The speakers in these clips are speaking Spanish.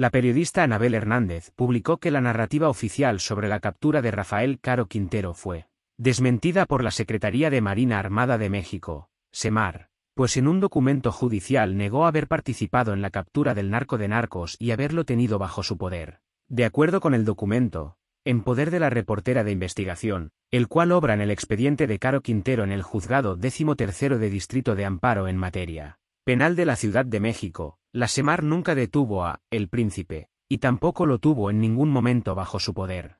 La periodista Anabel Hernández publicó que la narrativa oficial sobre la captura de Rafael Caro Quintero fue desmentida por la Secretaría de Marina Armada de México, SEMAR, pues en un documento judicial negó haber participado en la captura del narco de narcos y haberlo tenido bajo su poder. De acuerdo con el documento, en poder de la reportera de investigación, el cual obra en el expediente de Caro Quintero en el juzgado XIII de distrito de amparo en materia penal de la Ciudad de México, la Semar nunca detuvo a El Príncipe, y tampoco lo tuvo en ningún momento bajo su poder.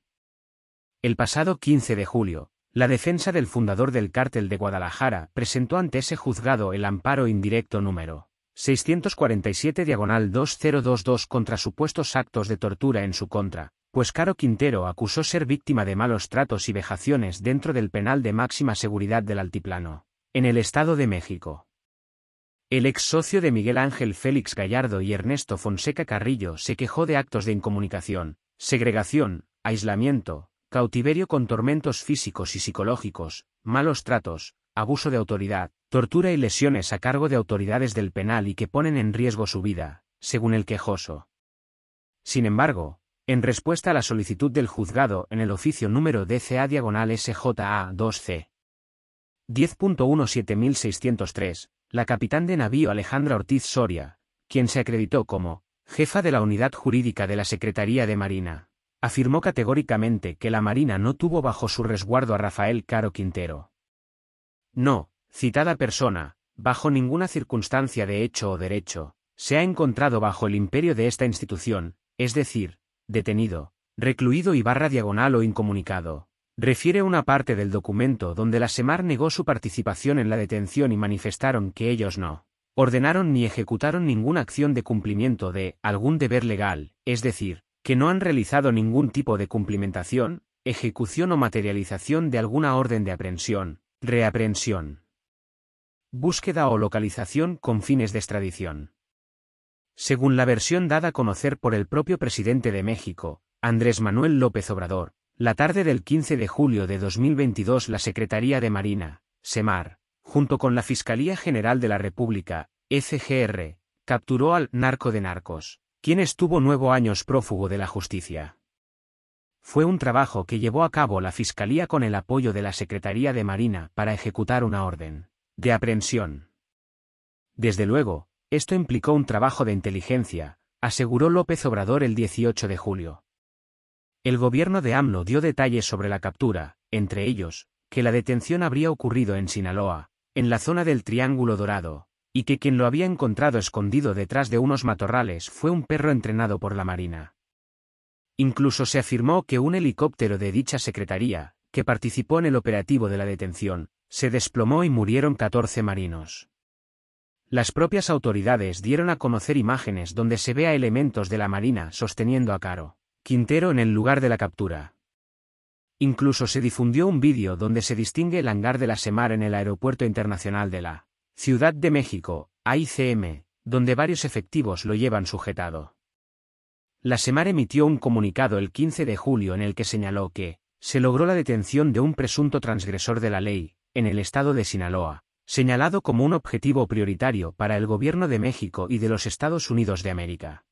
El pasado 15 de julio, la defensa del fundador del cártel de Guadalajara presentó ante ese juzgado el amparo indirecto número 647 diagonal 2022 contra supuestos actos de tortura en su contra, pues Caro Quintero acusó ser víctima de malos tratos y vejaciones dentro del penal de máxima seguridad del Altiplano, en el Estado de México. El ex socio de Miguel Ángel Félix Gallardo y Ernesto Fonseca Carrillo se quejó de actos de incomunicación, segregación, aislamiento, cautiverio con tormentos físicos y psicológicos, malos tratos, abuso de autoridad, tortura y lesiones a cargo de autoridades del penal y que ponen en riesgo su vida, según el quejoso. Sin embargo, en respuesta a la solicitud del juzgado en el oficio número DCA diagonal SJA 2C 10.17603, la capitán de navío Alejandra Ortiz Soria, quien se acreditó como jefa de la unidad jurídica de la Secretaría de Marina, afirmó categóricamente que la Marina no tuvo bajo su resguardo a Rafael Caro Quintero. No, citada persona, bajo ninguna circunstancia de hecho o derecho, se ha encontrado bajo el imperio de esta institución, es decir, detenido, recluido y barra diagonal o incomunicado refiere una parte del documento donde la Semar negó su participación en la detención y manifestaron que ellos no ordenaron ni ejecutaron ninguna acción de cumplimiento de algún deber legal, es decir, que no han realizado ningún tipo de cumplimentación, ejecución o materialización de alguna orden de aprehensión, reaprehensión, búsqueda o localización con fines de extradición. Según la versión dada a conocer por el propio presidente de México, Andrés Manuel López Obrador, la tarde del 15 de julio de 2022 la Secretaría de Marina, SEMAR, junto con la Fiscalía General de la República, FGR, capturó al narco de narcos, quien estuvo nueve años prófugo de la justicia. Fue un trabajo que llevó a cabo la Fiscalía con el apoyo de la Secretaría de Marina para ejecutar una orden de aprehensión. Desde luego, esto implicó un trabajo de inteligencia, aseguró López Obrador el 18 de julio. El gobierno de AMLO dio detalles sobre la captura, entre ellos, que la detención habría ocurrido en Sinaloa, en la zona del Triángulo Dorado, y que quien lo había encontrado escondido detrás de unos matorrales fue un perro entrenado por la Marina. Incluso se afirmó que un helicóptero de dicha secretaría, que participó en el operativo de la detención, se desplomó y murieron 14 marinos. Las propias autoridades dieron a conocer imágenes donde se vea elementos de la Marina sosteniendo a Caro. Quintero en el lugar de la captura. Incluso se difundió un vídeo donde se distingue el hangar de la Semar en el Aeropuerto Internacional de la Ciudad de México, AICM, donde varios efectivos lo llevan sujetado. La Semar emitió un comunicado el 15 de julio en el que señaló que se logró la detención de un presunto transgresor de la ley, en el estado de Sinaloa, señalado como un objetivo prioritario para el gobierno de México y de los Estados Unidos de América.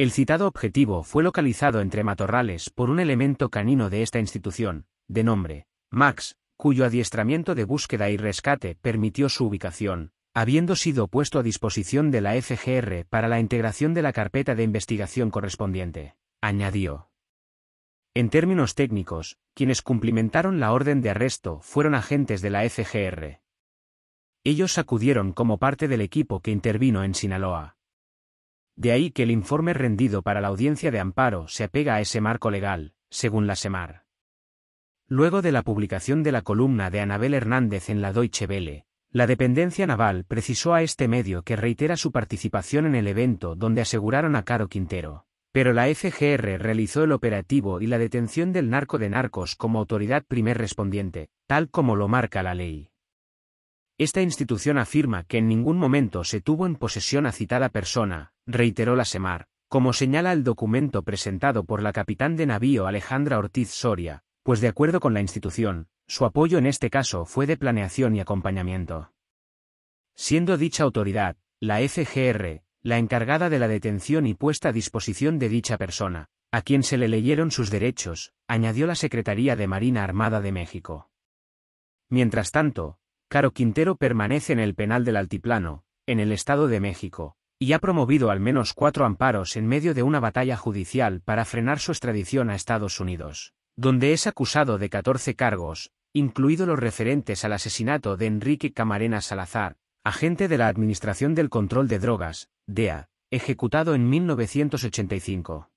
El citado objetivo fue localizado entre matorrales por un elemento canino de esta institución, de nombre, Max, cuyo adiestramiento de búsqueda y rescate permitió su ubicación, habiendo sido puesto a disposición de la FGR para la integración de la carpeta de investigación correspondiente, añadió. En términos técnicos, quienes cumplimentaron la orden de arresto fueron agentes de la FGR. Ellos acudieron como parte del equipo que intervino en Sinaloa. De ahí que el informe rendido para la audiencia de amparo se apega a ese marco legal, según la SEMAR. Luego de la publicación de la columna de Anabel Hernández en la Deutsche Welle, la dependencia naval precisó a este medio que reitera su participación en el evento donde aseguraron a Caro Quintero. Pero la FGR realizó el operativo y la detención del narco de narcos como autoridad primer respondiente, tal como lo marca la ley. Esta institución afirma que en ningún momento se tuvo en posesión a citada persona, reiteró la SEMAR, como señala el documento presentado por la capitán de navío Alejandra Ortiz Soria, pues de acuerdo con la institución, su apoyo en este caso fue de planeación y acompañamiento. Siendo dicha autoridad, la FGR, la encargada de la detención y puesta a disposición de dicha persona, a quien se le leyeron sus derechos, añadió la Secretaría de Marina Armada de México. Mientras tanto, Caro Quintero permanece en el penal del Altiplano, en el Estado de México, y ha promovido al menos cuatro amparos en medio de una batalla judicial para frenar su extradición a Estados Unidos, donde es acusado de 14 cargos, incluidos los referentes al asesinato de Enrique Camarena Salazar, agente de la Administración del Control de Drogas, DEA, ejecutado en 1985.